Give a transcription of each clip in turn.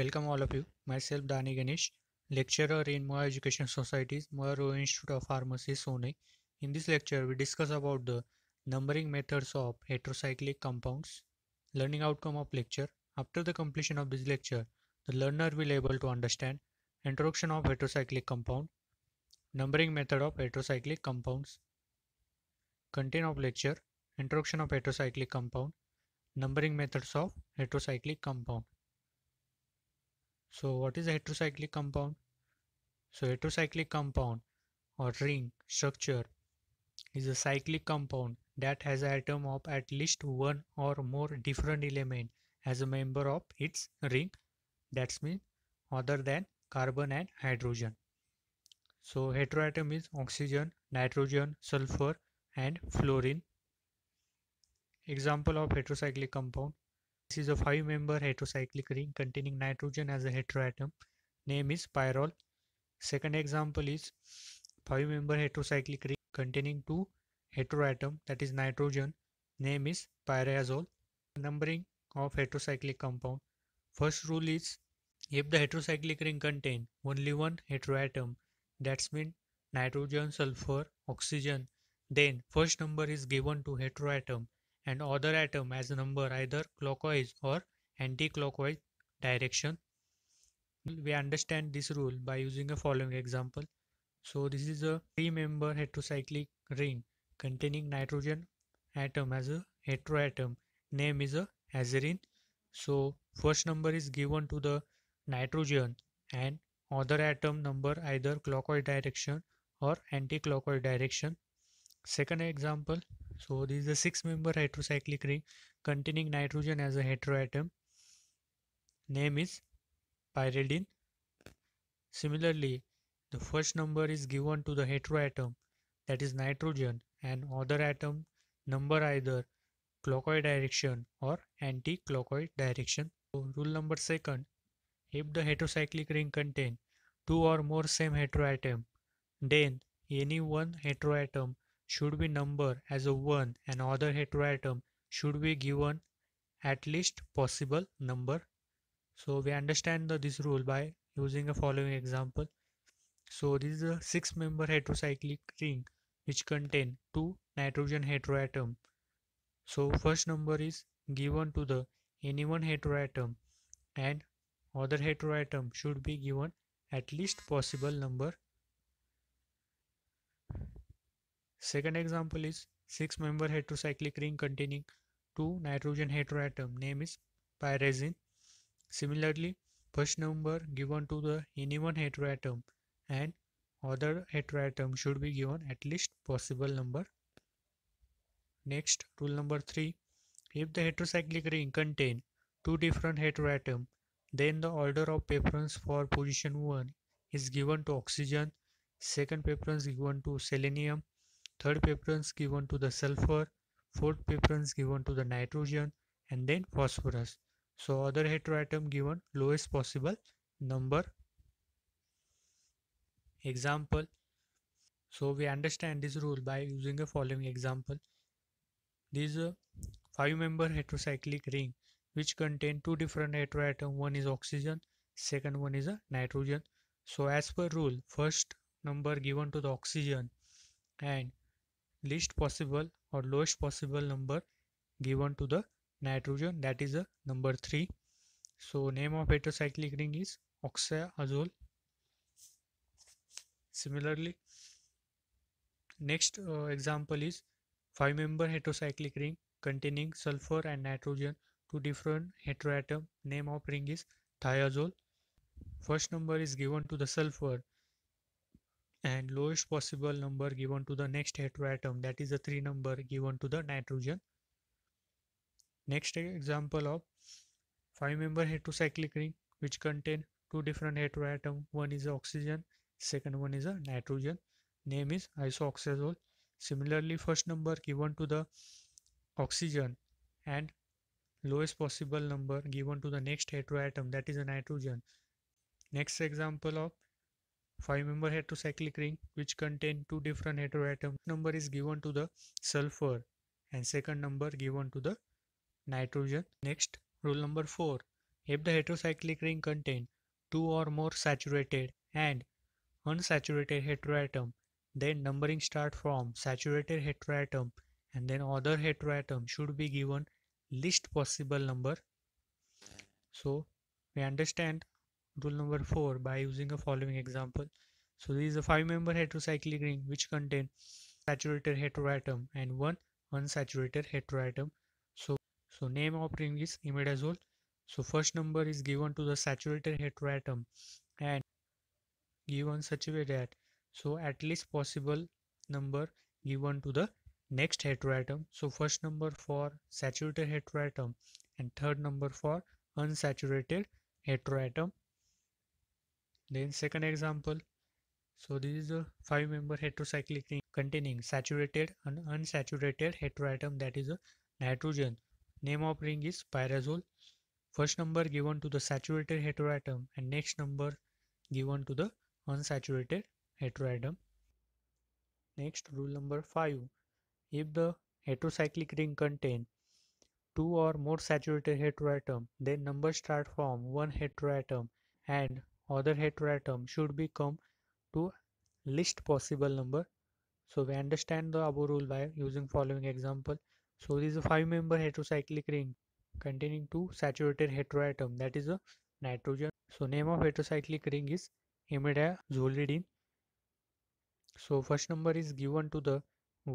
Welcome all of you. Myself Dani Ganesh, lecturer in Moa Education Society's Moa Institute of Pharmacy, Pune. In this lecture, we discuss about the numbering methods of heterocyclic compounds. Learning outcome of lecture. After the completion of this lecture, the learner will able to understand introduction of heterocyclic compound, numbering method of heterocyclic compounds, content of lecture, introduction of heterocyclic compound, numbering methods of heterocyclic compound. So what is a heterocyclic compound? So heterocyclic compound or ring structure is a cyclic compound that has atom of at least one or more different element as a member of its ring that's mean other than carbon and hydrogen. So heteroatom is oxygen, nitrogen, sulfur and fluorine. Example of heterocyclic compound this is a five-member heterocyclic ring containing nitrogen as a heteroatom. Name is pyrrole. Second example is five-member heterocyclic ring containing two heteroatom that is nitrogen. Name is pyrazole. Numbering of heterocyclic compound. First rule is if the heterocyclic ring contain only one heteroatom, that's mean nitrogen, sulfur, oxygen, then first number is given to heteroatom and other atom a number either clockwise or anti-clockwise direction. We understand this rule by using a following example. So this is a three-member heterocyclic ring containing nitrogen atom as a heteroatom. Name is a azarin. So first number is given to the nitrogen and other atom number either clockwise direction or anti-clockwise direction. Second example so this is a six member heterocyclic ring containing nitrogen as a heteroatom. Name is pyridine. Similarly, the first number is given to the heteroatom that is nitrogen and other atom number either clockwise direction or anti-clockwise direction. So rule number second, if the heterocyclic ring contain two or more same heteroatom, then any one heteroatom should be number as a 1 and other heteroatom should be given at least possible number. So we understand the, this rule by using a following example. So this is a six member heterocyclic ring which contain two nitrogen heteroatom. So first number is given to the any one heteroatom and other heteroatom should be given at least possible number Second example is 6 member heterocyclic ring containing 2 nitrogen heteroatom name is pyrazine. Similarly, first number given to the any one heteroatom and other heteroatom should be given at least possible number. Next, rule number 3. If the heterocyclic ring contain two different heteroatom, then the order of preference for position 1 is given to oxygen, second preference given to selenium, third preference given to the sulfur, fourth preference given to the nitrogen and then phosphorus. So other heteroatom given lowest possible number. Example. So we understand this rule by using the following example. This uh, five member heterocyclic ring which contain two different heteroatom one is oxygen second one is a nitrogen so as per rule first number given to the oxygen and least possible or lowest possible number given to the nitrogen that is a number 3 so name of heterocyclic ring is oxazole similarly next uh, example is five member heterocyclic ring containing sulfur and nitrogen two different heteroatom name of ring is thiazole first number is given to the sulfur and lowest possible number given to the next heteroatom that is the 3 number given to the nitrogen. Next example of 5 member heterocyclic ring which contain two different heteroatom one is oxygen second one is a nitrogen name is isoxazole. Similarly first number given to the oxygen and lowest possible number given to the next heteroatom that is a nitrogen. Next example of 5 member heterocyclic ring which contain two different heteroatoms. Number is given to the sulfur and second number given to the nitrogen. Next, rule number 4. If the heterocyclic ring contain two or more saturated and unsaturated heteroatom, then numbering start from saturated heteroatom and then other heteroatom should be given least possible number. So we understand rule number 4 by using the following example. So this is a 5 member heterocyclic ring which contain saturated heteroatom and one unsaturated heteroatom. So, so name of ring is imidazole. So first number is given to the saturated heteroatom and given such a way that so at least possible number given to the next heteroatom. So first number for saturated heteroatom and third number for unsaturated heteroatom then second example. So this is a five member heterocyclic ring containing saturated and unsaturated heteroatom that is a nitrogen. Name of ring is pyrazole. First number given to the saturated heteroatom and next number given to the unsaturated heteroatom. Next rule number 5. If the heterocyclic ring contain two or more saturated heteroatom then numbers start from one heteroatom and other heteroatom should become to least possible number so we understand the above rule by using following example so this is a five member heterocyclic ring containing two saturated heteroatom that is a nitrogen so name of heterocyclic ring is imidazolidine so first number is given to the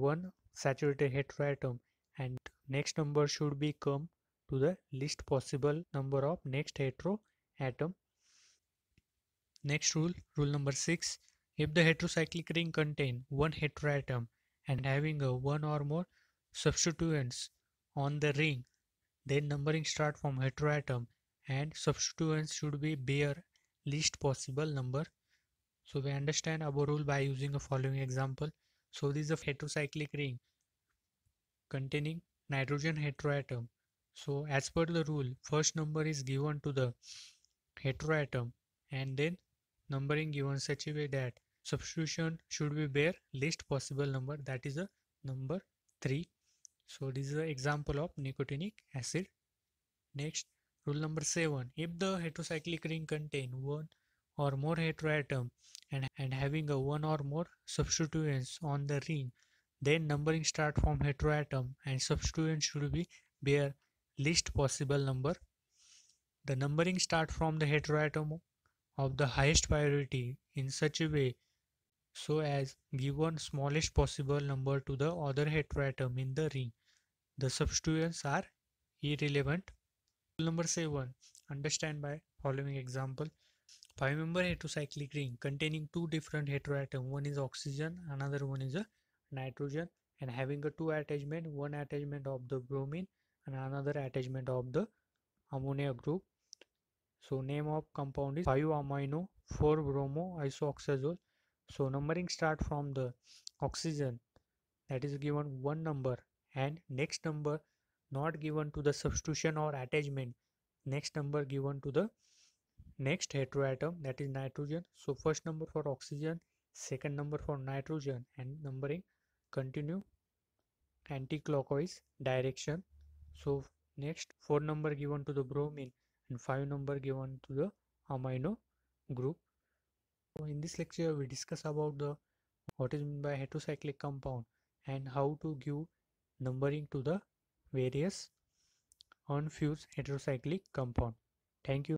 one saturated heteroatom and next number should become to the least possible number of next heteroatom Next rule, rule number 6. If the heterocyclic ring contain one heteroatom and having a one or more substituents on the ring, then numbering start from heteroatom and substituents should be bare least possible number. So we understand our rule by using the following example. So this is a heterocyclic ring containing nitrogen heteroatom. So as per the rule, first number is given to the heteroatom and then numbering given such a way that substitution should be bare least possible number that is a number 3 so this is an example of nicotinic acid next rule number 7 if the heterocyclic ring contain one or more heteroatom and, and having a one or more substituents on the ring then numbering start from heteroatom and substituent should be bare least possible number the numbering start from the heteroatom of the highest priority in such a way so as give smallest possible number to the other heteroatom in the ring. The substituents are irrelevant. number 7. Understand by following example. 5 member heterocyclic ring containing two different heteroatom. One is oxygen, another one is a nitrogen and having a two attachment, one attachment of the bromine and another attachment of the ammonia group so name of compound is 5 amino 4 bromo isooxazole. So numbering start from the oxygen that is given one number and next number not given to the substitution or attachment next number given to the next heteroatom that is nitrogen so first number for oxygen second number for nitrogen and numbering continue anticlockwise direction so next four number given to the bromine and 5 number given to the amino group. So in this lecture we discuss about the what is meant by heterocyclic compound and how to give numbering to the various unfused heterocyclic compound. Thank you.